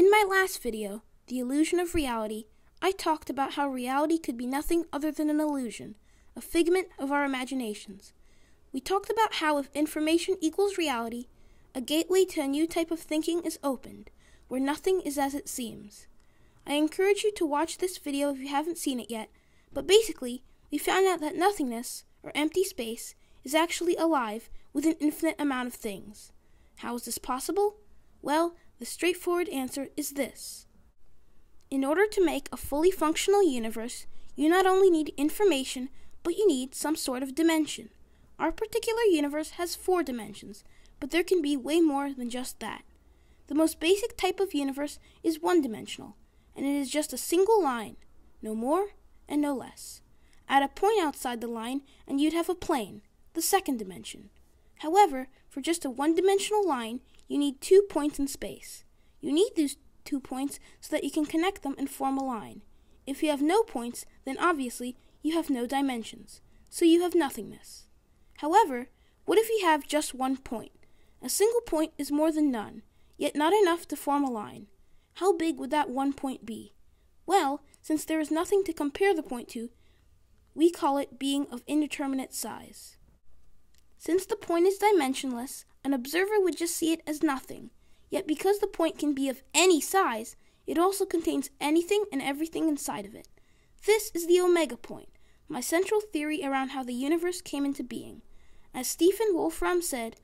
In my last video, The Illusion of Reality, I talked about how reality could be nothing other than an illusion, a figment of our imaginations. We talked about how if information equals reality, a gateway to a new type of thinking is opened, where nothing is as it seems. I encourage you to watch this video if you haven't seen it yet, but basically, we found out that nothingness, or empty space, is actually alive with an infinite amount of things. How is this possible? Well, the straightforward answer is this. In order to make a fully functional universe, you not only need information, but you need some sort of dimension. Our particular universe has four dimensions, but there can be way more than just that. The most basic type of universe is one dimensional, and it is just a single line, no more and no less. Add a point outside the line, and you'd have a plane, the second dimension. However, for just a one dimensional line, you need two points in space. You need these two points so that you can connect them and form a line. If you have no points, then obviously you have no dimensions, so you have nothingness. However, what if you have just one point? A single point is more than none, yet not enough to form a line. How big would that one point be? Well, since there is nothing to compare the point to, we call it being of indeterminate size. Since the point is dimensionless, an observer would just see it as nothing. Yet because the point can be of any size, it also contains anything and everything inside of it. This is the omega point, my central theory around how the universe came into being. As Stephen Wolfram said,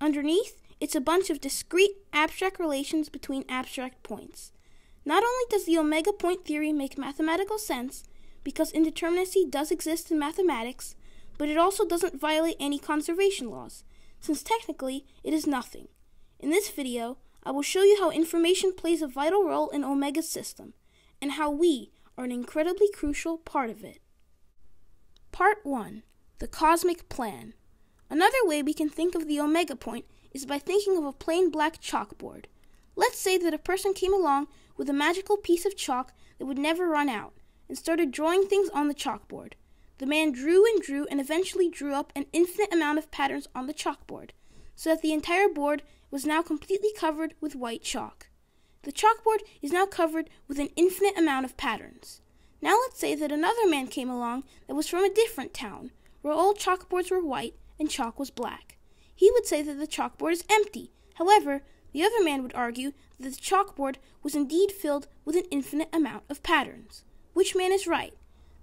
underneath, it's a bunch of discrete abstract relations between abstract points. Not only does the omega point theory make mathematical sense, because indeterminacy does exist in mathematics, but it also doesn't violate any conservation laws, since technically it is nothing. In this video, I will show you how information plays a vital role in Omega's system, and how we are an incredibly crucial part of it. Part 1 The Cosmic Plan Another way we can think of the Omega point is by thinking of a plain black chalkboard. Let's say that a person came along with a magical piece of chalk that would never run out and started drawing things on the chalkboard. The man drew and drew and eventually drew up an infinite amount of patterns on the chalkboard, so that the entire board was now completely covered with white chalk. The chalkboard is now covered with an infinite amount of patterns. Now let's say that another man came along that was from a different town, where all chalkboards were white and chalk was black. He would say that the chalkboard is empty. However, the other man would argue that the chalkboard was indeed filled with an infinite amount of patterns. Which man is right?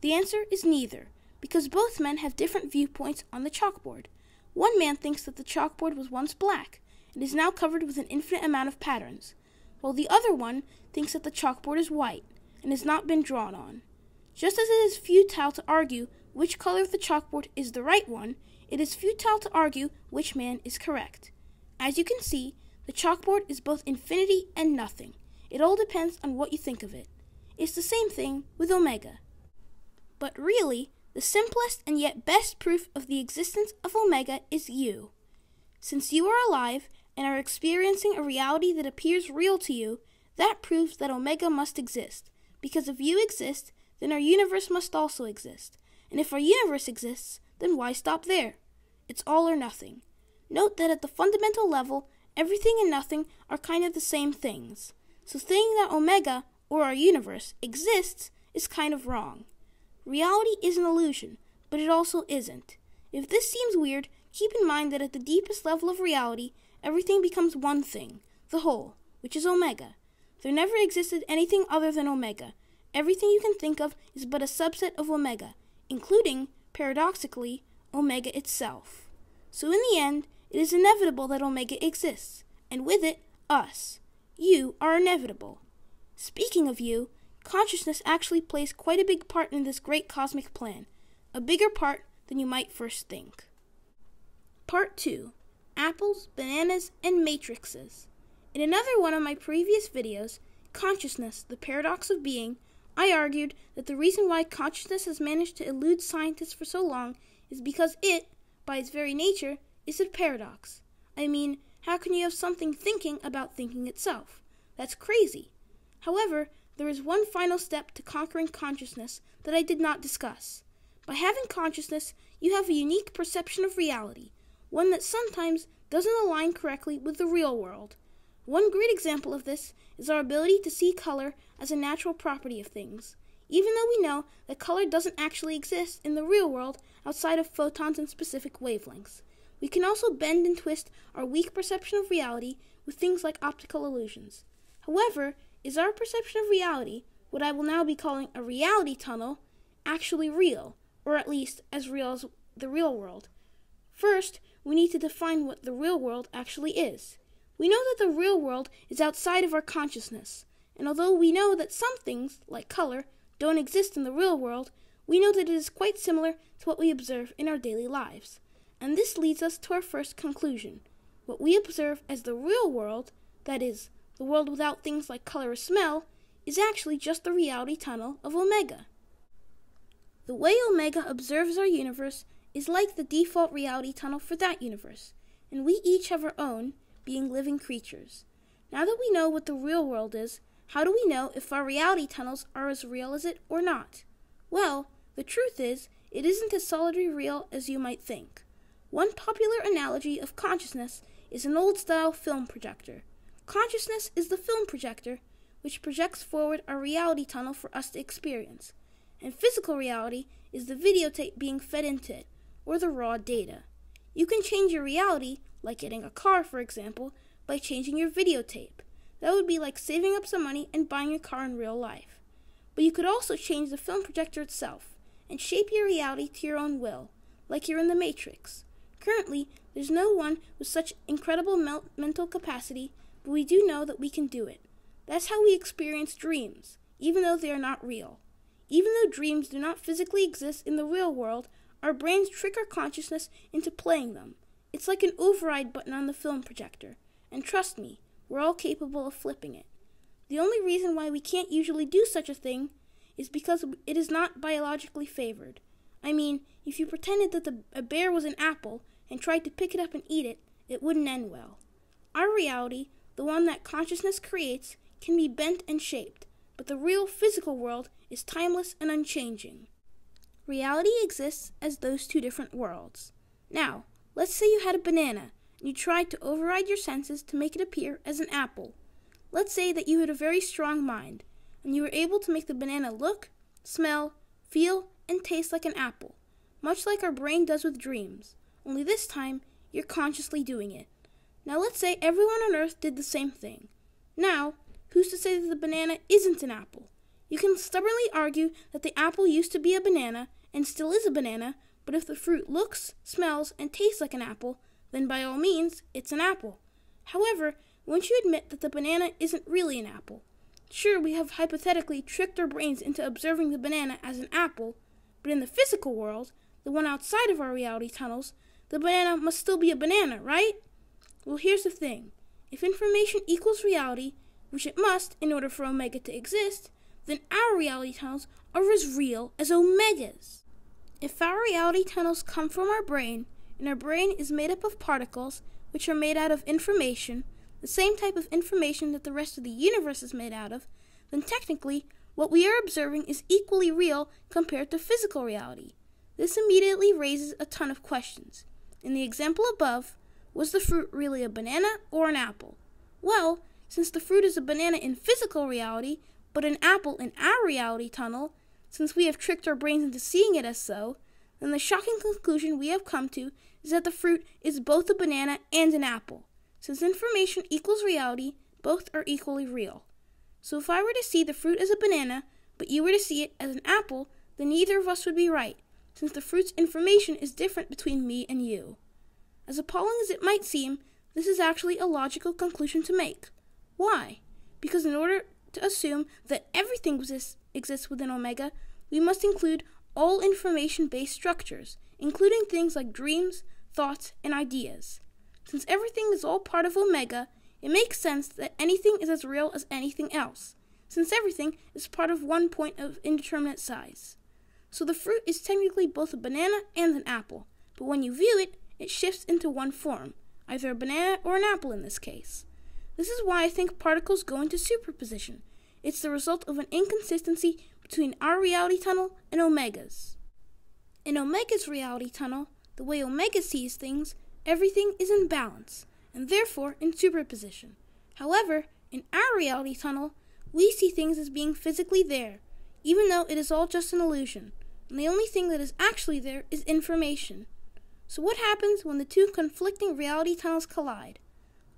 The answer is neither because both men have different viewpoints on the chalkboard. One man thinks that the chalkboard was once black and is now covered with an infinite amount of patterns, while the other one thinks that the chalkboard is white and has not been drawn on. Just as it is futile to argue which color of the chalkboard is the right one, it is futile to argue which man is correct. As you can see, the chalkboard is both infinity and nothing. It all depends on what you think of it. It's the same thing with omega. But really, the simplest and yet best proof of the existence of Omega is you. Since you are alive and are experiencing a reality that appears real to you, that proves that Omega must exist. Because if you exist, then our universe must also exist. And if our universe exists, then why stop there? It's all or nothing. Note that at the fundamental level, everything and nothing are kind of the same things. So saying that Omega, or our universe, exists is kind of wrong. Reality is an illusion, but it also isn't. If this seems weird, keep in mind that at the deepest level of reality, everything becomes one thing, the whole, which is omega. There never existed anything other than omega. Everything you can think of is but a subset of omega, including, paradoxically, omega itself. So in the end, it is inevitable that omega exists, and with it, us. You are inevitable. Speaking of you, Consciousness actually plays quite a big part in this great cosmic plan, a bigger part than you might first think. Part 2 Apples, Bananas, and Matrices. In another one of my previous videos, Consciousness, the Paradox of Being, I argued that the reason why consciousness has managed to elude scientists for so long is because it, by its very nature, is a paradox. I mean, how can you have something thinking about thinking itself? That's crazy. However, there is one final step to conquering consciousness that I did not discuss. By having consciousness, you have a unique perception of reality, one that sometimes doesn't align correctly with the real world. One great example of this is our ability to see color as a natural property of things, even though we know that color doesn't actually exist in the real world outside of photons and specific wavelengths. We can also bend and twist our weak perception of reality with things like optical illusions. However, is our perception of reality, what I will now be calling a reality tunnel, actually real, or at least as real as the real world? First, we need to define what the real world actually is. We know that the real world is outside of our consciousness, and although we know that some things, like color, don't exist in the real world, we know that it is quite similar to what we observe in our daily lives. And this leads us to our first conclusion. What we observe as the real world, that is, the world without things like color or smell, is actually just the reality tunnel of Omega. The way Omega observes our universe is like the default reality tunnel for that universe, and we each have our own, being living creatures. Now that we know what the real world is, how do we know if our reality tunnels are as real as it or not? Well, the truth is, it isn't as solidly real as you might think. One popular analogy of consciousness is an old style film projector, Consciousness is the film projector, which projects forward a reality tunnel for us to experience, and physical reality is the videotape being fed into it, or the raw data. You can change your reality, like getting a car, for example, by changing your videotape. That would be like saving up some money and buying a car in real life. But you could also change the film projector itself and shape your reality to your own will, like you're in the Matrix. Currently, there's no one with such incredible mental capacity but we do know that we can do it. That's how we experience dreams, even though they are not real. Even though dreams do not physically exist in the real world, our brains trick our consciousness into playing them. It's like an override button on the film projector, and trust me, we're all capable of flipping it. The only reason why we can't usually do such a thing is because it is not biologically favored. I mean, if you pretended that the, a bear was an apple and tried to pick it up and eat it, it wouldn't end well. Our reality the one that consciousness creates, can be bent and shaped, but the real physical world is timeless and unchanging. Reality exists as those two different worlds. Now, let's say you had a banana and you tried to override your senses to make it appear as an apple. Let's say that you had a very strong mind and you were able to make the banana look, smell, feel, and taste like an apple, much like our brain does with dreams, only this time you're consciously doing it. Now let's say everyone on Earth did the same thing. Now, who's to say that the banana isn't an apple? You can stubbornly argue that the apple used to be a banana and still is a banana, but if the fruit looks, smells, and tastes like an apple, then by all means, it's an apple. However, won't you admit that the banana isn't really an apple? Sure, we have hypothetically tricked our brains into observing the banana as an apple, but in the physical world, the one outside of our reality tunnels, the banana must still be a banana, right? Well, here's the thing if information equals reality, which it must in order for Omega to exist, then our reality tunnels are as real as Omega's. If our reality tunnels come from our brain, and our brain is made up of particles, which are made out of information, the same type of information that the rest of the universe is made out of, then technically, what we are observing is equally real compared to physical reality. This immediately raises a ton of questions. In the example above, was the fruit really a banana or an apple? Well, since the fruit is a banana in physical reality, but an apple in our reality tunnel, since we have tricked our brains into seeing it as so, then the shocking conclusion we have come to is that the fruit is both a banana and an apple. Since information equals reality, both are equally real. So if I were to see the fruit as a banana, but you were to see it as an apple, then neither of us would be right, since the fruit's information is different between me and you. As appalling as it might seem, this is actually a logical conclusion to make. Why? Because in order to assume that everything exists, exists within omega, we must include all information based structures, including things like dreams, thoughts, and ideas. Since everything is all part of omega, it makes sense that anything is as real as anything else, since everything is part of one point of indeterminate size. So the fruit is technically both a banana and an apple, but when you view it, it shifts into one form, either a banana or an apple in this case. This is why I think particles go into superposition. It's the result of an inconsistency between our reality tunnel and Omega's. In Omega's reality tunnel, the way Omega sees things, everything is in balance, and therefore in superposition. However, in our reality tunnel, we see things as being physically there, even though it is all just an illusion, and the only thing that is actually there is information. So, what happens when the two conflicting reality tunnels collide?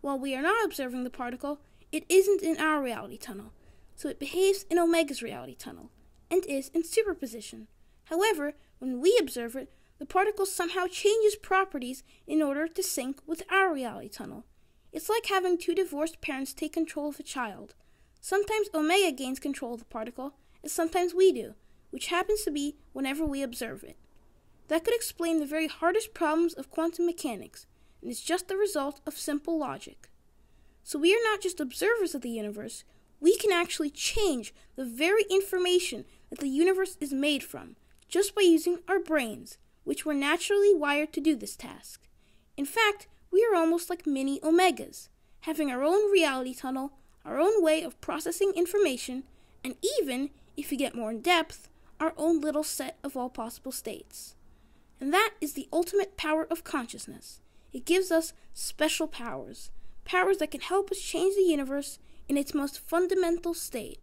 While we are not observing the particle, it isn't in our reality tunnel, so it behaves in Omega's reality tunnel and is in superposition. However, when we observe it, the particle somehow changes properties in order to sync with our reality tunnel. It's like having two divorced parents take control of a child. Sometimes Omega gains control of the particle, and sometimes we do, which happens to be whenever we observe it. That could explain the very hardest problems of quantum mechanics, and is just the result of simple logic. So we are not just observers of the universe, we can actually change the very information that the universe is made from just by using our brains, which were naturally wired to do this task. In fact, we are almost like mini omegas, having our own reality tunnel, our own way of processing information, and even, if you get more in depth, our own little set of all possible states. And that is the ultimate power of consciousness. It gives us special powers, powers that can help us change the universe in its most fundamental state.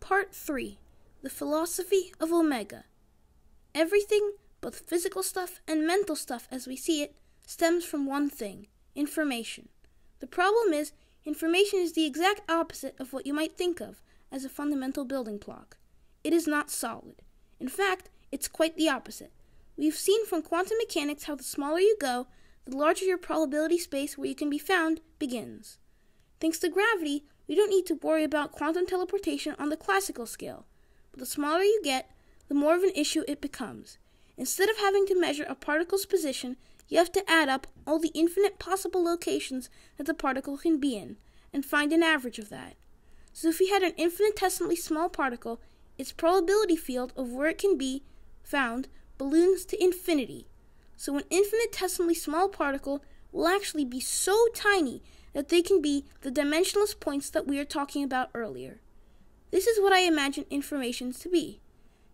Part 3 The Philosophy of Omega. Everything, both physical stuff and mental stuff as we see it, stems from one thing information. The problem is, information is the exact opposite of what you might think of as a fundamental building block. It is not solid. In fact, it's quite the opposite. We've seen from quantum mechanics how the smaller you go, the larger your probability space where you can be found begins. Thanks to gravity, we don't need to worry about quantum teleportation on the classical scale, but the smaller you get, the more of an issue it becomes. Instead of having to measure a particle's position, you have to add up all the infinite possible locations that the particle can be in, and find an average of that. So if we had an infinitesimally small particle, its probability field of where it can be found balloons to infinity. So an infinitesimally small particle will actually be so tiny that they can be the dimensionless points that we were talking about earlier. This is what I imagine informations to be.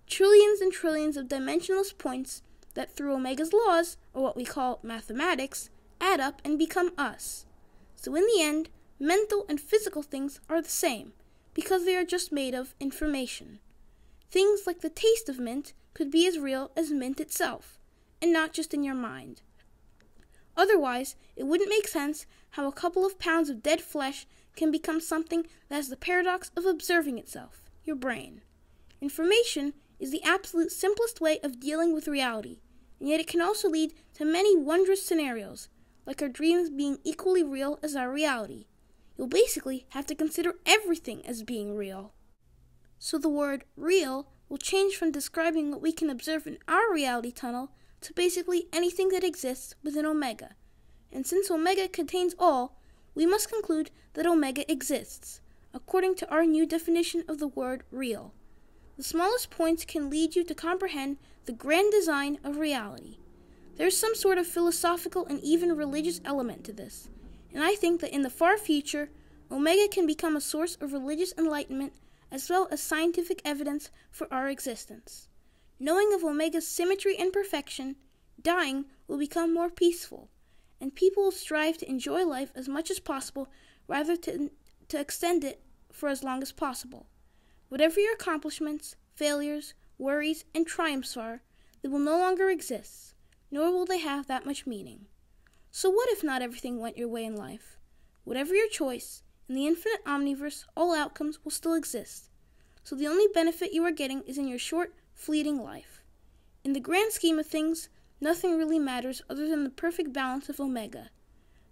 Trillions and trillions of dimensionless points that through Omega's laws, or what we call mathematics, add up and become us. So in the end, mental and physical things are the same, because they are just made of information. Things like the taste of mint could be as real as mint itself, and not just in your mind. Otherwise, it wouldn't make sense how a couple of pounds of dead flesh can become something that has the paradox of observing itself, your brain. Information is the absolute simplest way of dealing with reality, and yet it can also lead to many wondrous scenarios, like our dreams being equally real as our reality. You'll basically have to consider everything as being real. So the word real will change from describing what we can observe in our reality tunnel to basically anything that exists within Omega. And since Omega contains all, we must conclude that Omega exists, according to our new definition of the word real. The smallest points can lead you to comprehend the grand design of reality. There's some sort of philosophical and even religious element to this, and I think that in the far future, Omega can become a source of religious enlightenment as well as scientific evidence for our existence. Knowing of Omega's symmetry and perfection, dying will become more peaceful, and people will strive to enjoy life as much as possible rather to, to extend it for as long as possible. Whatever your accomplishments, failures, worries, and triumphs are, they will no longer exist, nor will they have that much meaning. So, what if not everything went your way in life? Whatever your choice, in the infinite omniverse, all outcomes will still exist, so the only benefit you are getting is in your short, fleeting life. In the grand scheme of things, nothing really matters other than the perfect balance of omega.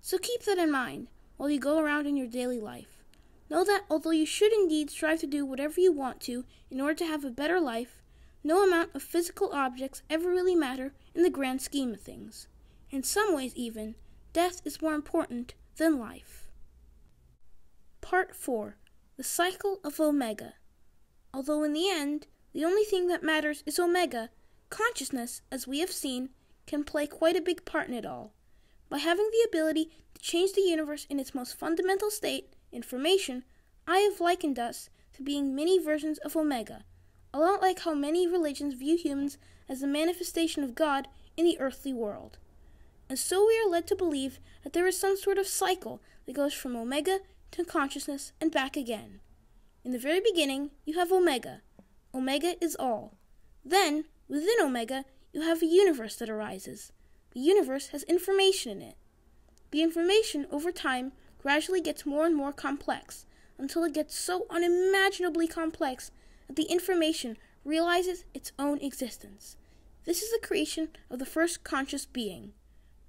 So keep that in mind while you go around in your daily life. Know that although you should indeed strive to do whatever you want to in order to have a better life, no amount of physical objects ever really matter in the grand scheme of things. In some ways, even, death is more important than life. Part 4 The Cycle of Omega. Although in the end, the only thing that matters is Omega, consciousness, as we have seen, can play quite a big part in it all. By having the ability to change the universe in its most fundamental state, information, I have likened us to being many versions of Omega, a lot like how many religions view humans as the manifestation of God in the earthly world. And so we are led to believe that there is some sort of cycle that goes from Omega to consciousness, and back again. In the very beginning, you have Omega. Omega is all. Then, within Omega, you have a universe that arises. The universe has information in it. The information, over time, gradually gets more and more complex, until it gets so unimaginably complex that the information realizes its own existence. This is the creation of the first conscious being.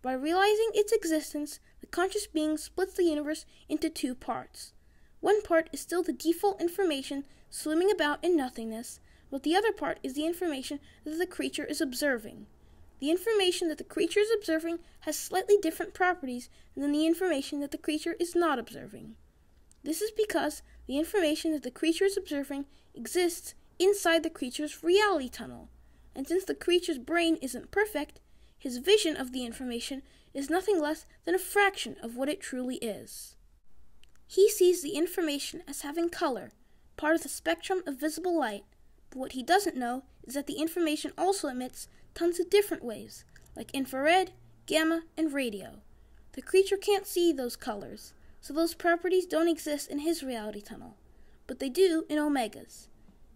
By realizing its existence, conscious being splits the universe into two parts. One part is still the default information swimming about in nothingness, but the other part is the information that the creature is observing. The information that the creature is observing has slightly different properties than the information that the creature is not observing. This is because the information that the creature is observing exists inside the creature's reality tunnel, and since the creature's brain isn't perfect, his vision of the information is nothing less than a fraction of what it truly is. He sees the information as having color, part of the spectrum of visible light, but what he doesn't know is that the information also emits tons of different waves, like infrared, gamma, and radio. The creature can't see those colors, so those properties don't exist in his reality tunnel, but they do in Omega's.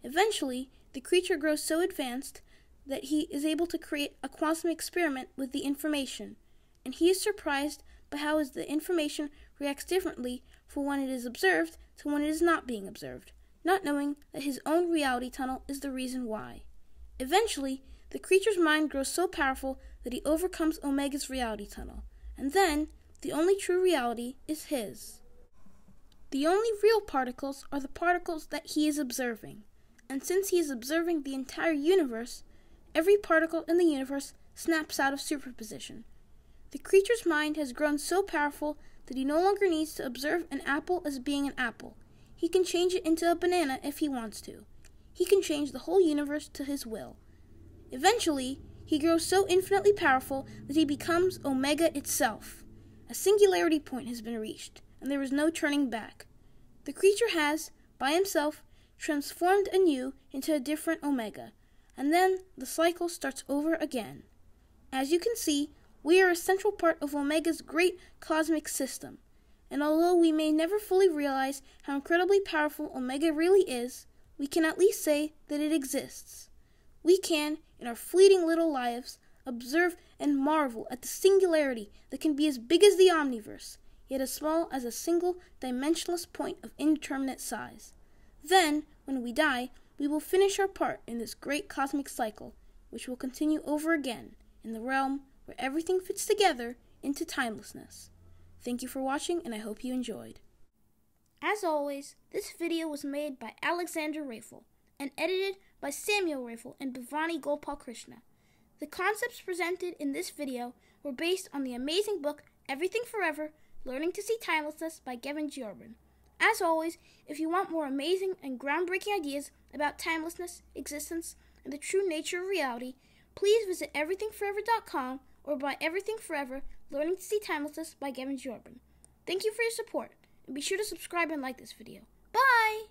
Eventually, the creature grows so advanced that he is able to create a quantum experiment with the information, and he is surprised by how the information reacts differently for when it is observed to when it is not being observed, not knowing that his own reality tunnel is the reason why. Eventually, the creature's mind grows so powerful that he overcomes Omega's reality tunnel, and then the only true reality is his. The only real particles are the particles that he is observing, and since he is observing the entire universe, every particle in the universe snaps out of superposition the creature's mind has grown so powerful that he no longer needs to observe an apple as being an apple. He can change it into a banana if he wants to. He can change the whole universe to his will. Eventually, he grows so infinitely powerful that he becomes Omega itself. A singularity point has been reached, and there is no turning back. The creature has, by himself, transformed anew into a different Omega, and then the cycle starts over again. As you can see, we are a central part of Omega's great cosmic system. And although we may never fully realize how incredibly powerful Omega really is, we can at least say that it exists. We can, in our fleeting little lives, observe and marvel at the singularity that can be as big as the omniverse, yet as small as a single dimensionless point of indeterminate size. Then, when we die, we will finish our part in this great cosmic cycle, which will continue over again in the realm where everything fits together into timelessness. Thank you for watching, and I hope you enjoyed. As always, this video was made by Alexander Rafel and edited by Samuel Rafel and Bhavani Gopal Krishna. The concepts presented in this video were based on the amazing book Everything Forever Learning to See Timelessness by Gavin Giorban. As always, if you want more amazing and groundbreaking ideas about timelessness, existence, and the true nature of reality, please visit everythingforever.com or buy Everything Forever, Learning to See Timelessness by Gavin Jordan. Thank you for your support, and be sure to subscribe and like this video. Bye!